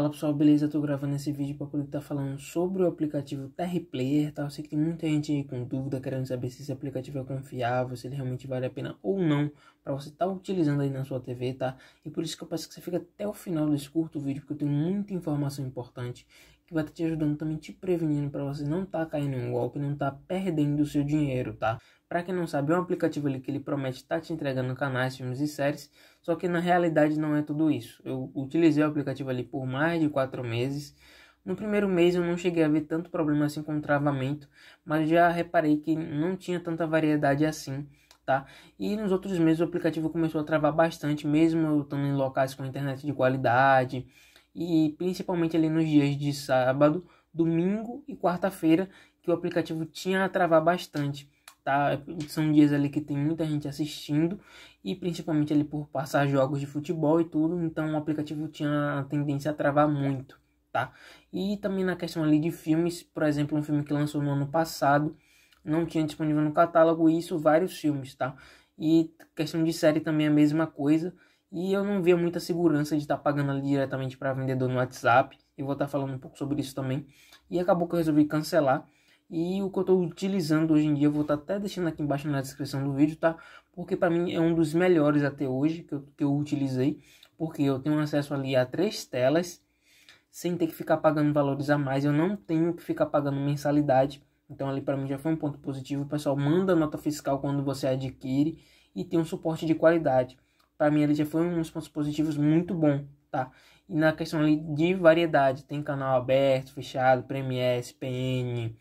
Fala pessoal, beleza? Eu tô gravando esse vídeo para poder estar tá falando sobre o aplicativo Terry Player, tá? Eu sei que tem muita gente aí com dúvida, querendo saber se esse aplicativo é confiável, se ele realmente vale a pena ou não para você estar tá utilizando aí na sua TV, tá? E por isso que eu peço que você fique até o final desse curto vídeo, porque eu tenho muita informação importante que vai estar te ajudando também te prevenindo para você não estar tá caindo em um golpe, não estar tá perdendo o seu dinheiro, tá? Para quem não sabe, é um aplicativo ali que ele promete estar tá te entregando canais, filmes e séries, só que na realidade não é tudo isso. Eu utilizei o aplicativo ali por mais de quatro meses. No primeiro mês eu não cheguei a ver tanto problema assim com travamento, mas já reparei que não tinha tanta variedade assim. Tá? E nos outros meses o aplicativo começou a travar bastante, mesmo eu estando em locais com internet de qualidade, e principalmente ali nos dias de sábado, domingo e quarta-feira, que o aplicativo tinha a travar bastante. Tá? São dias ali que tem muita gente assistindo e principalmente ali por passar jogos de futebol e tudo, então o aplicativo tinha a tendência a travar muito, tá? E também na questão ali de filmes, por exemplo, um filme que lançou no ano passado, não tinha disponível no catálogo, e isso vários filmes, tá? E questão de série também é a mesma coisa. E eu não via muita segurança de estar tá pagando ali diretamente para vendedor no WhatsApp. E vou estar tá falando um pouco sobre isso também. E acabou que eu resolvi cancelar. E o que eu estou utilizando hoje em dia, eu vou estar tá até deixando aqui embaixo na descrição do vídeo, tá? Porque para mim é um dos melhores até hoje que eu, que eu utilizei. Porque eu tenho acesso ali a três telas, sem ter que ficar pagando valores a mais. Eu não tenho que ficar pagando mensalidade. Então ali para mim já foi um ponto positivo. O pessoal manda nota fiscal quando você adquire e tem um suporte de qualidade para mim ele já foi um dos pontos positivos muito bom, tá? E na questão ali de variedade, tem canal aberto, fechado, Premiere, PN,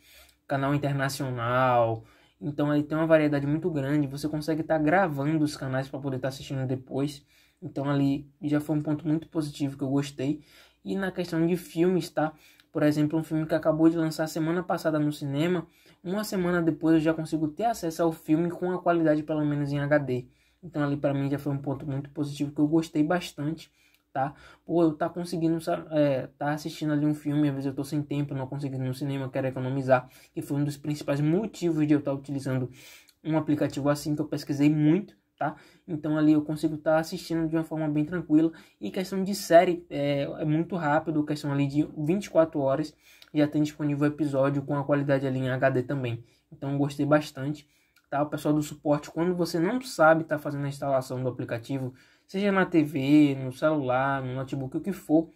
canal internacional. Então ele tem uma variedade muito grande, você consegue estar tá gravando os canais para poder estar tá assistindo depois. Então ali já foi um ponto muito positivo que eu gostei. E na questão de filmes, tá? Por exemplo, um filme que acabou de lançar semana passada no cinema, uma semana depois eu já consigo ter acesso ao filme com a qualidade pelo menos em HD. Então ali para mim já foi um ponto muito positivo que eu gostei bastante, tá? Pô, eu tá conseguindo é, tá assistindo ali um filme, às vezes eu tô sem tempo, não consegui ir no cinema, quero economizar, que foi um dos principais motivos de eu estar tá utilizando um aplicativo assim que eu pesquisei muito, tá? Então ali eu consigo estar tá assistindo de uma forma bem tranquila e questão de série é, é muito rápido, questão ali de 24 horas já tem disponível o episódio com a qualidade ali em HD também. Então gostei bastante tá? O pessoal do suporte, quando você não sabe tá fazendo a instalação do aplicativo, seja na TV, no celular, no notebook, o que for,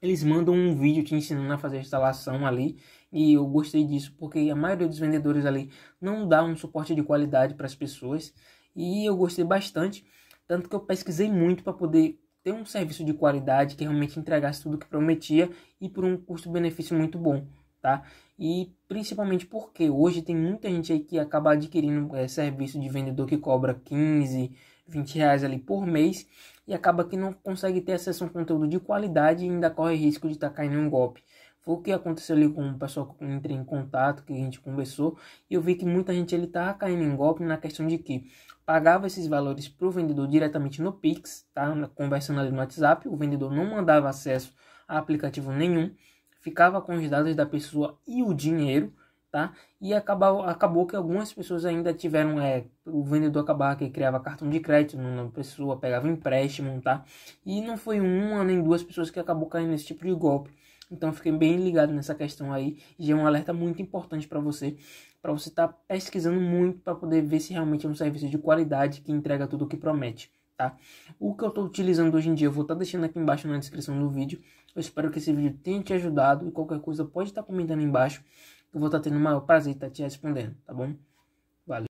eles mandam um vídeo te ensinando a fazer a instalação ali. E eu gostei disso porque a maioria dos vendedores ali não dá um suporte de qualidade para as pessoas. E eu gostei bastante, tanto que eu pesquisei muito para poder ter um serviço de qualidade que realmente entregasse tudo que prometia e por um custo-benefício muito bom tá? E principalmente porque hoje tem muita gente aí que acaba adquirindo é, serviço de vendedor que cobra 15, 20 reais ali por mês e acaba que não consegue ter acesso a um conteúdo de qualidade e ainda corre risco de estar tá caindo em um golpe. Foi o que aconteceu ali com o pessoal que eu entrei em contato, que a gente conversou, e eu vi que muita gente ele tava tá caindo em golpe na questão de que pagava esses valores pro vendedor diretamente no Pix, tá? Conversando ali no WhatsApp, o vendedor não mandava acesso a aplicativo nenhum ficava com os dados da pessoa e o dinheiro, tá? E acabou, acabou que algumas pessoas ainda tiveram, é, o vendedor acabava que criava cartão de crédito na pessoa, pegava empréstimo, tá? E não foi uma nem duas pessoas que acabou caindo nesse tipo de golpe. Então fiquei bem ligado nessa questão aí, e é um alerta muito importante para você, para você estar tá pesquisando muito para poder ver se realmente é um serviço de qualidade que entrega tudo o que promete tá? O que eu estou utilizando hoje em dia, eu vou estar tá deixando aqui embaixo na descrição do vídeo. Eu espero que esse vídeo tenha te ajudado e qualquer coisa pode estar tá comentando embaixo. Eu vou estar tá tendo o maior prazer em estar tá te respondendo, tá bom?